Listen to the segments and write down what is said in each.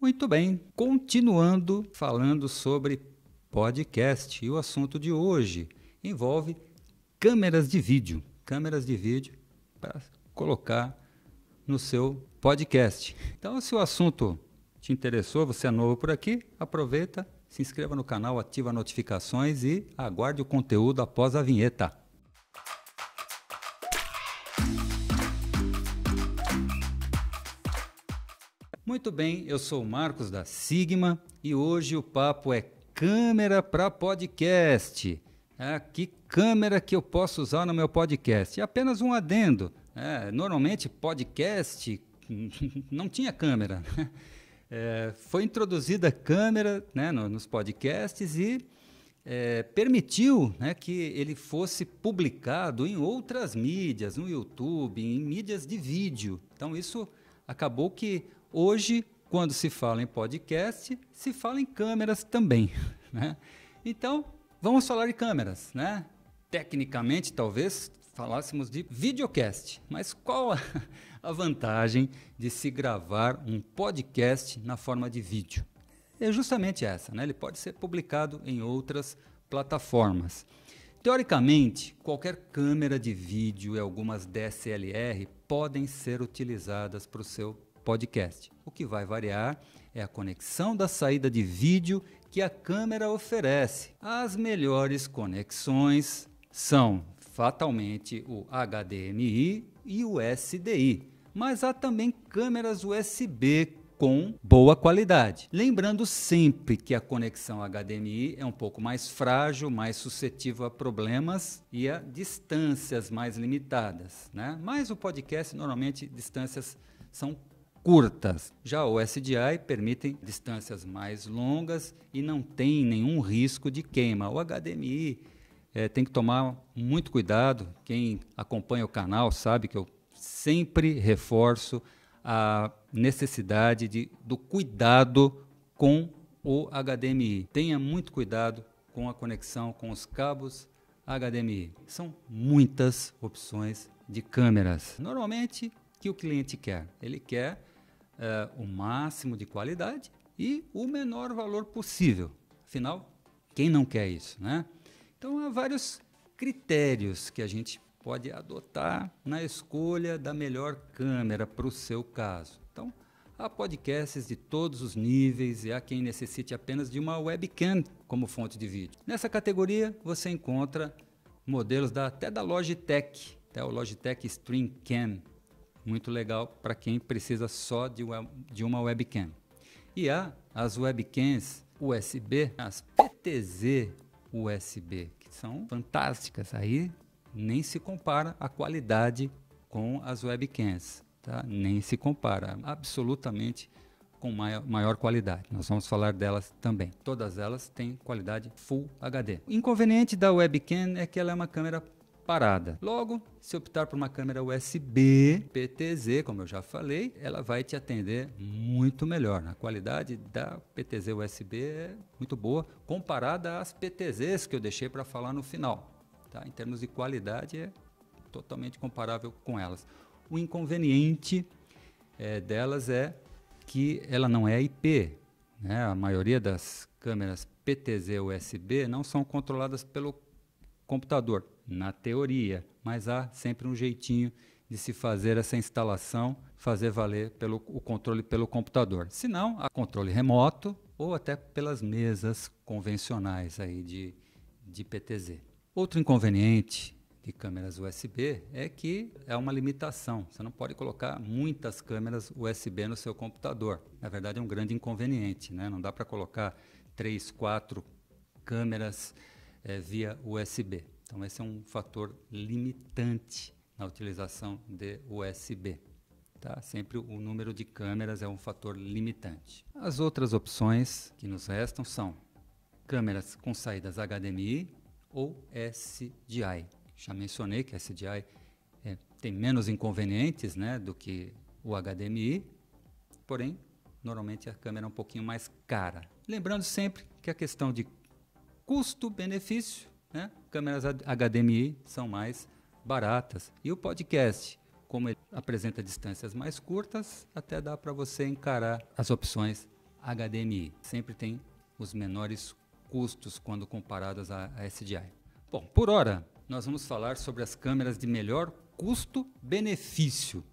Muito bem, continuando falando sobre podcast. E o assunto de hoje envolve câmeras de vídeo. Câmeras de vídeo para colocar no seu podcast. Então, se o assunto te interessou, você é novo por aqui, aproveita, se inscreva no canal, ativa notificações e aguarde o conteúdo após a vinheta. Muito bem, eu sou o Marcos da Sigma e hoje o papo é câmera para podcast. É, que câmera que eu posso usar no meu podcast? E apenas um adendo. É, normalmente podcast não tinha câmera. Né? É, foi introduzida câmera né, nos podcasts e é, permitiu né, que ele fosse publicado em outras mídias, no YouTube, em mídias de vídeo. Então, isso acabou que Hoje, quando se fala em podcast, se fala em câmeras também. Né? Então, vamos falar de câmeras. Né? Tecnicamente, talvez falássemos de videocast, mas qual a, vantagem de se gravar um podcast na forma de vídeo? É justamente essa, né? ele pode ser publicado em outras plataformas. Teoricamente, qualquer câmera de vídeo e algumas DSLR podem ser utilizadas para o seu podcast. O que vai variar é a conexão da saída de vídeo que a câmera oferece. As melhores conexões são fatalmente o HDMI e o SDI, mas há também câmeras USB com boa qualidade. Lembrando sempre que a conexão HDMI é um pouco mais frágil, mais suscetível a problemas e a distâncias mais limitadas, né? Mas o podcast normalmente distâncias são curtas. Já o SDI permitem distâncias mais longas e não tem nenhum risco de queima. O HDMI é, eh, tem que tomar muito cuidado. Quem acompanha o canal sabe que eu sempre reforço a necessidade de, do cuidado com o HDMI. Tenha muito cuidado com a conexão com os cabos HDMI. São muitas opções de câmeras. Normalmente, o que o cliente quer? Ele quer é, o máximo de qualidade e o menor valor possível. Afinal, quem não quer isso, né? Então há vários critérios que a gente pode adotar na escolha da melhor câmera para o seu caso. Então, há podcasts de todos os níveis e há quem necessite apenas de uma webcam como fonte de vídeo. Nessa categoria, você encontra modelos da, até da Logitech, até o Logitech Stream Cam, muito legal para quem precisa só de, web, de uma webcam. E há as webcams USB, as PTZ USB, que são fantásticas. Aí nem se compara a qualidade com as webcams, tá? Nem se compara, absolutamente com maior, maior qualidade. Nós vamos falar delas também. Todas elas têm qualidade Full HD. O inconveniente da webcam é que ela é uma câmera parada. Logo, se optar por uma câmera USB, PTZ, como eu já falei, ela vai te atender muito melhor. A qualidade da PTZ USB é muito boa comparada às PTZs que eu deixei para falar no final. Tá? Em termos de qualidade, é totalmente comparável com elas. O inconveniente é, delas é que ela não é IP. Né? A maioria das câmeras PTZ USB não são controladas pelo computador, na teoria, mas há sempre um jeitinho de se fazer essa instalação, fazer valer pelo, o controle pelo computador. Se não, há controle remoto ou até pelas mesas convencionais aí de, de PTZ. Outro inconveniente de câmeras USB é que é uma limitação. Você não pode colocar muitas câmeras USB no seu computador. Na verdade, é um grande inconveniente, né? Não dá para colocar três, quatro câmeras é, via USB. Então, esse é um fator limitante na utilização de USB. Tá? Sempre o número de câmeras é um fator limitante. As outras opções que nos restam são câmeras com saídas HDMI ou SDI. Já mencionei que SDI é, tem menos inconvenientes né, do que o HDMI, porém, normalmente a câmera é um pouquinho mais cara. Lembrando sempre que a questão de custo-benefício. Né? Câmeras HDMI são mais baratas. E o podcast, como ele apresenta distâncias mais curtas, até dá para você encarar as opções HDMI. Sempre tem os menores custos quando comparadas a, a SDI. Bom, por hora, nós vamos falar sobre as câmeras de melhor custo-benefício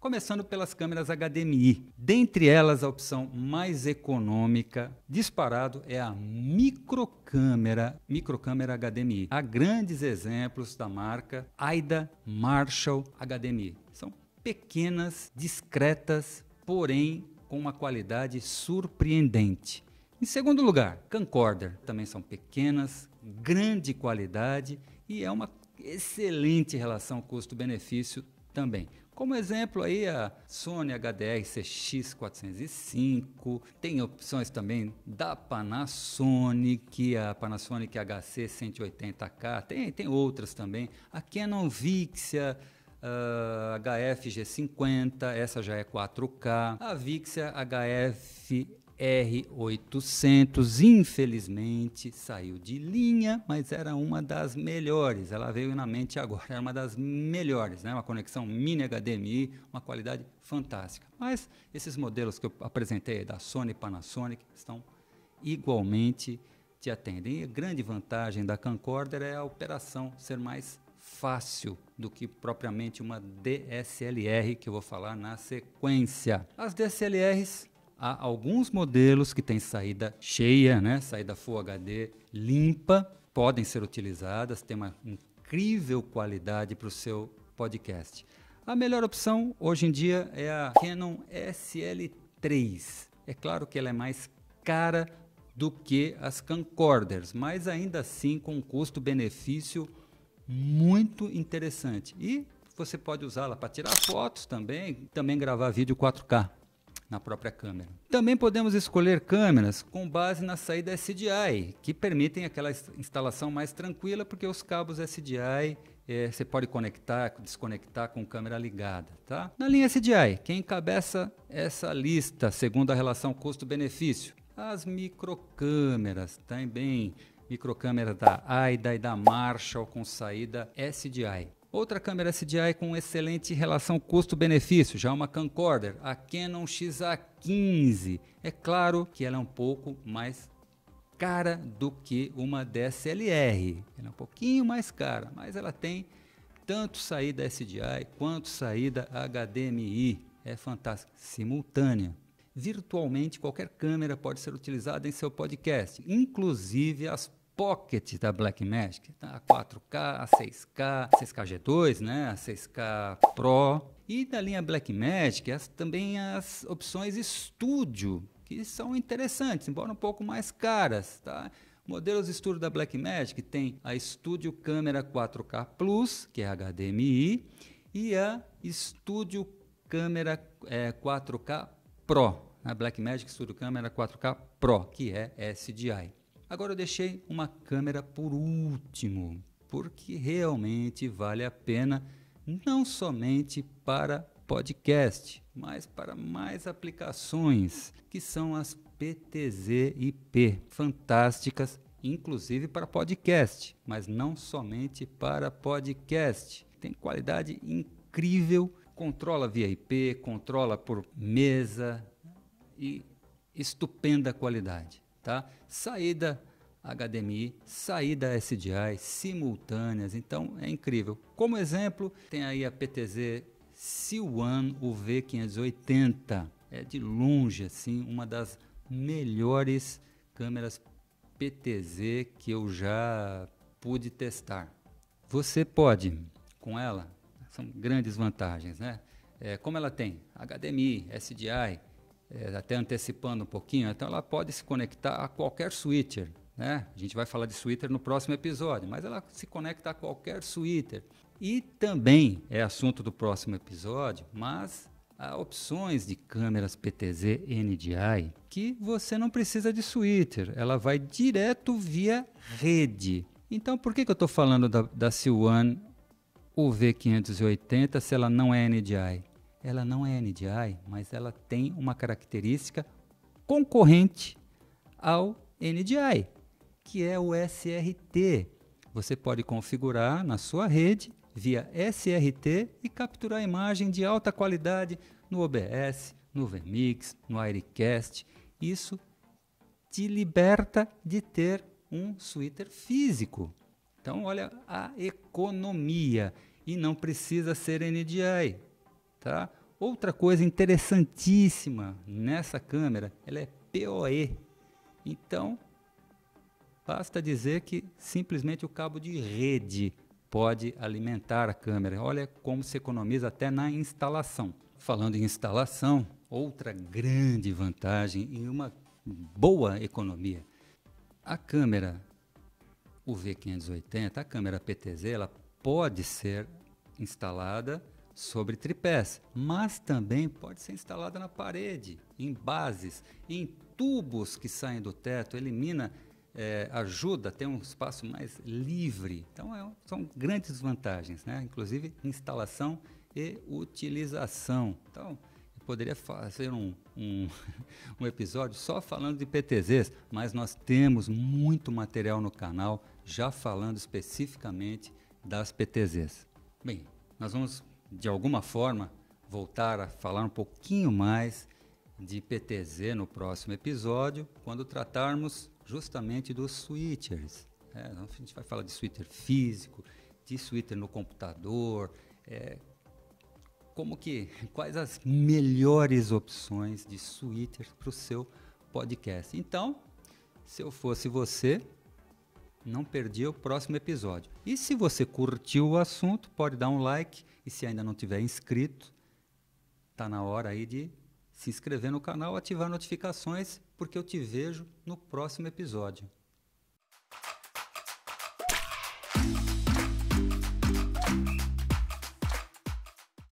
começando pelas câmeras HDMI. Dentre elas, a opção mais econômica, disparado, é a microcâmera, microcâmera HDMI. Há grandes exemplos da marca AIDA Marshall HDMI. São pequenas, discretas, porém com uma qualidade surpreendente. Em segundo lugar, camcorder, também são pequenas, grande qualidade e é uma excelente relação custo-benefício também. Como exemplo aí a Sony HDR CX405, tem opções também da Panasonic, a Panasonic HC 180K, tem, tem outras também, a Canon Vixia, uh, ah, HF G50, essa já é 4K, a Vixia HF R800, infelizmente, saiu de linha, mas era uma das melhores. Ela veio na mente agora, era é uma das melhores, né? uma conexão mini HDMI, uma qualidade fantástica. Mas esses modelos que eu apresentei da Sony e Panasonic estão igualmente te atendem. E a grande vantagem da Cancorder é a operação ser mais fácil do que propriamente uma DSLR, que eu vou falar na sequência. As DSLRs há alguns modelos que têm saída cheia, né? saída Full HD limpa, podem ser utilizadas, tem uma incrível qualidade para o seu podcast. A melhor opção hoje em dia é a Canon SL3. É claro que ela é mais cara do que as camcorders, mas ainda assim com um custo-benefício muito interessante. E você pode usá-la para tirar fotos também, também gravar vídeo 4K na própria câmera. Também podemos escolher câmeras com base na saída SDI, que permitem aquela instalação mais tranquila, porque os cabos SDI é, você pode conectar, desconectar com câmera ligada. Tá? Na linha SDI, quem encabeça essa lista, segundo a relação custo-benefício? As microcâmeras, também microcâmeras da AIDA e da Marshall com saída SDI. Outra câmera CDI é com excelente relação custo-benefício, já uma camcorder, a Canon XA15. É claro que ela é um pouco mais cara do que uma DSLR. Ela é um pouquinho mais cara, mas ela tem tanto saída SDI quanto saída HDMI. É fantástico, simultânea. Virtualmente qualquer câmera pode ser utilizada em seu podcast, inclusive as Pocket da Blackmagic, tá? a 4K, a 6K, a 6K G2, né? a 6K Pro. E da linha Blackmagic, as, também as opções Studio, que são interessantes, embora um pouco mais caras. Tá? Modelos estúdio da Blackmagic tem a Studio Câmera 4K Plus, que é HDMI, e a Studio Câmera é, 4K Pro, a né? Blackmagic Studio Câmera 4K Pro, que é SDI. Agora eu deixei uma câmera por último, porque realmente vale a pena não somente para podcast, mas para mais aplicações, que são as PTZ IP, fantásticas inclusive para podcast, mas não somente para podcast. Tem qualidade incrível, controla via IP, controla por mesa e estupenda qualidade, tá? Saída HDMI, saída SDI, simultâneas, então é incrível. Como exemplo, tem aí a PTZ C1 UV580, é de longe assim uma das melhores câmeras PTZ que eu já pude testar. Você pode com ela, são grandes vantagens, né? É, como ela tem HDMI, SDI, é, até antecipando um pouquinho, então ela pode se conectar a qualquer switcher. Né? A gente vai falar de suíter no próximo episódio, mas ela se conecta a qualquer suíter. E também é assunto do próximo episódio, mas há opções de câmeras PTZ NDI que você não precisa de suíter, ela vai direto via rede. Então, por que, que eu estou falando da, da C1 UV580 se ela não é NDI? Ela não é NDI, mas ela tem uma característica concorrente ao NDI, que é o SRT. Você pode configurar na sua rede via SRT e capturar a imagem de alta qualidade no OBS, no VMix, no Airecast. Isso te liberta de ter um sweater físico. Então, olha a economia e não precisa ser NDI, tá? Outra coisa interessantíssima nessa câmera, ela é PoE. Então, Basta dizer que simplesmente o cabo de rede pode alimentar a câmera. Olha como se economiza até na instalação. Falando em instalação, outra grande vantagem e uma boa economia. A câmera UV580, a câmera PTZ, ela pode ser instalada sobre tripés, mas também pode ser instalada na parede, em bases, em tubos que saem do teto, elimina é, ajuda, ter um espaço mais livre. Então, é, são grandes vantagens, né? inclusive instalação e utilização. Então, eu poderia fazer um, um, um episódio só falando de PTZs, mas nós temos muito material no canal já falando especificamente das PTZs. Bem, nós vamos de alguma forma voltar a falar um pouquinho mais de PTZ no próximo episódio, quando tratarmos justamente dos switchers. É, a gente vai falar de switcher físico, de switcher no computador, é, como que, quais as melhores opções de switcher para o seu podcast. Então, se eu fosse você, não perdia o próximo episódio. E se você curtiu o assunto, pode dar um like e se ainda não tiver inscrito, tá na hora aí de se inscrever no canal, ativar notificações porque eu te vejo no próximo episódio.